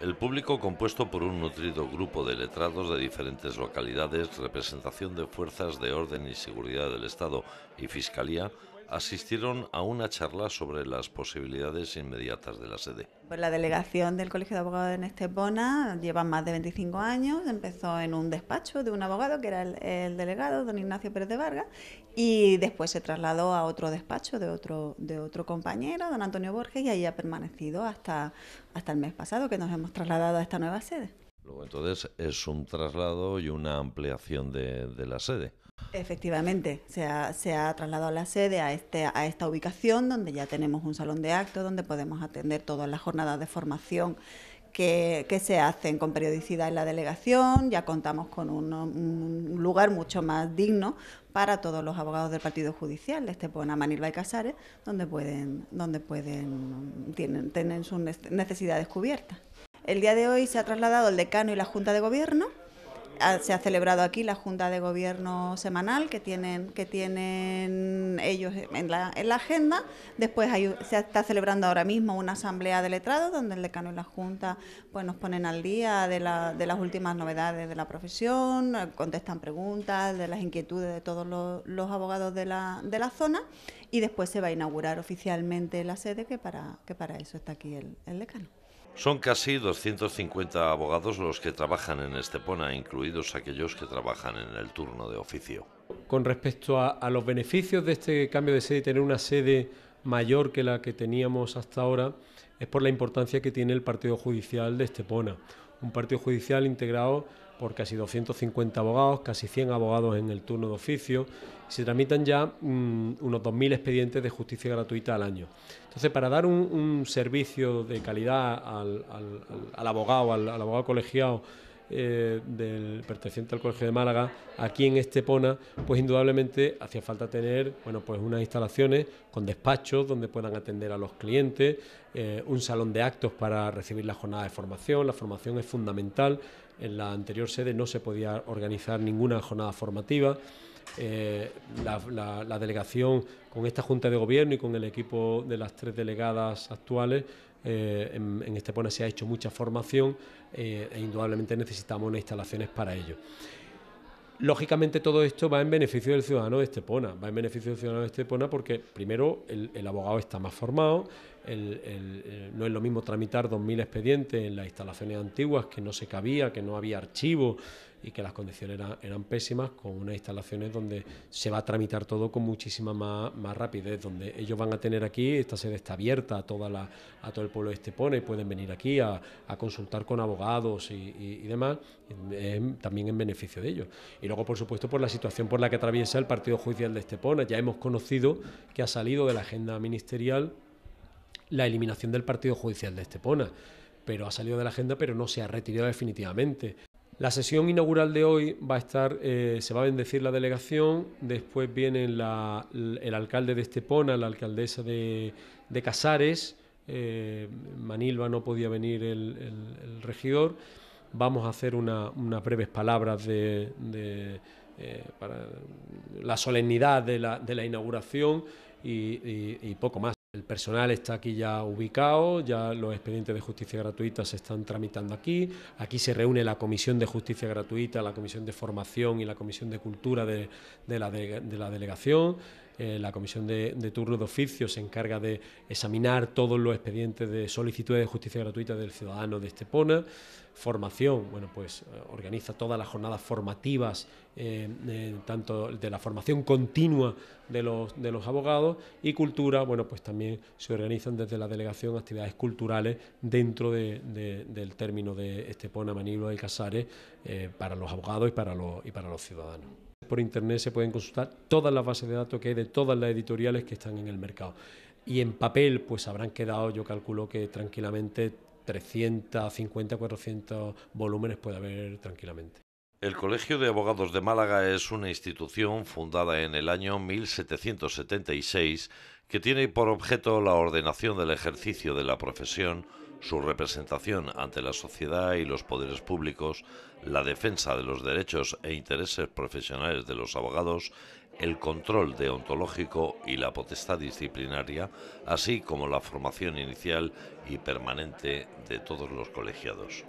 El público compuesto por un nutrido grupo de letrados de diferentes localidades, representación de fuerzas de orden y seguridad del Estado y Fiscalía, asistieron a una charla sobre las posibilidades inmediatas de la sede. Pues la delegación del Colegio de Abogados en Estepona lleva más de 25 años, empezó en un despacho de un abogado que era el, delegado, don Ignacio Pérez de Vargas, y después se trasladó a otro despacho de otro, compañero, don Antonio Borges, y ahí ha permanecido hasta, hasta el mes pasado que nos hemos trasladado a esta nueva sede. entonces es un traslado y una ampliación de la sede. Efectivamente, se ha, trasladado la sede este, a, esta ubicación donde ya tenemos un salón de actos donde podemos atender todas las jornadas de formación que, se hacen con periodicidad en la delegación, ya contamos con un, lugar mucho más digno para todos los abogados del Partido Judicial, ...este a Manilva y Casares, donde pueden, donde pueden, tienen sus necesidades cubiertas. El día de hoy se ha trasladado el decano y la Junta de Gobierno se ha celebrado aquí la Junta de Gobierno semanal que tienen, que tienen ellos en la, en la agenda. Después hay, se está celebrando ahora mismo una asamblea de letrados, donde el decano y la Junta pues, nos ponen al día de, la, de las últimas novedades de la profesión, eh, contestan preguntas, de las inquietudes de todos los, abogados de la, de la zona y después se va a inaugurar oficialmente la sede que para, que para eso está aquí el decano. Son casi 250 abogados los que trabajan en Estepona, incluidos aquellos que trabajan en el turno de oficio. Con respecto a, los beneficios de este cambio de sede, tener una sede mayor que la que teníamos hasta ahora, es por la importancia que tiene el Partido Judicial de Estepona. Un partido judicial integrado por casi 250 abogados, casi 100 abogados en el turno de oficio. Se tramitan ya mm, unos 2.000 expedientes de justicia gratuita al año. Entonces, para dar un, servicio de calidad al, abogado, al abogado colegiado, eh, del perteneciente al Colegio de Málaga aquí en Estepona, pues indudablemente hacía falta tener bueno, pues unas instalaciones con despachos donde puedan atender a los clientes, eh, un salón de actos para recibir la jornada de formación, la formación es fundamental, en la anterior sede no se podía organizar ninguna jornada formativa. Eh, la delegación con esta Junta de Gobierno y con el equipo de las tres delegadas actuales eh, en, Estepona se ha hecho mucha formación eh, e indudablemente necesitamos unas instalaciones para ello. Lógicamente todo esto va en beneficio del ciudadano de Estepona, va en beneficio del ciudadano de Estepona porque primero el abogado está más formado, eh, no es lo mismo tramitar 2.000 expedientes en las instalaciones antiguas, que no se cabía, que no había archivo y que las condiciones eran, pésimas, con unas instalaciones donde se va a tramitar todo con muchísima más, rapidez, donde ellos van a tener aquí, esta sede está abierta a, toda la, a todo el pueblo de Estepona y pueden venir aquí a, consultar con abogados y, demás, también en beneficio de ellos. Y luego, por supuesto, por la situación por la que atraviesa el Partido Judicial de Estepona, ya hemos conocido que ha salido de la agenda ministerial la eliminación del Partido Judicial de Estepona, pero ha salido de la agenda pero no se ha retirado definitivamente. La sesión inaugural de hoy va a estar, eh, se va a bendecir la delegación, después viene el alcalde de Estepona, la alcaldesa de, Casares, eh, Manilva no podía venir el, regidor, vamos a hacer unas breves palabras de, eh, para la solemnidad de la, inauguración y poco más. El personal está aquí ya ubicado, ya los expedientes de justicia gratuita se están tramitando aquí. Aquí se reúne la Comisión de Justicia Gratuita, la Comisión de Formación y la Comisión de Cultura de, la Delegación. Eh, la comisión de, turno de oficio se encarga de examinar todos los expedientes de solicitudes de justicia gratuita del ciudadano de Estepona. Formación, bueno, pues eh, organiza todas las jornadas formativas, eh, tanto de la formación continua de los, abogados y cultura, bueno, pues también se organizan desde la delegación actividades culturales dentro del término de Estepona, Manilo y Casares para los abogados y para los ciudadanos. Por internet se pueden consultar todas las bases de datos que hay de todas las editoriales que están en el mercado. Y en papel, pues habrán quedado, yo calculo que tranquilamente 350, 400 volúmenes puede haber tranquilamente. El Colegio de Abogados de Málaga es una institución fundada en el año 1776 que tiene por objeto la ordenación del ejercicio de la profesión, su representación ante la sociedad y los poderes públicos, la defensa de los derechos e intereses profesionales de los abogados, el control deontológico y la potestad disciplinaria, así como la formación inicial y permanente de todos los colegiados.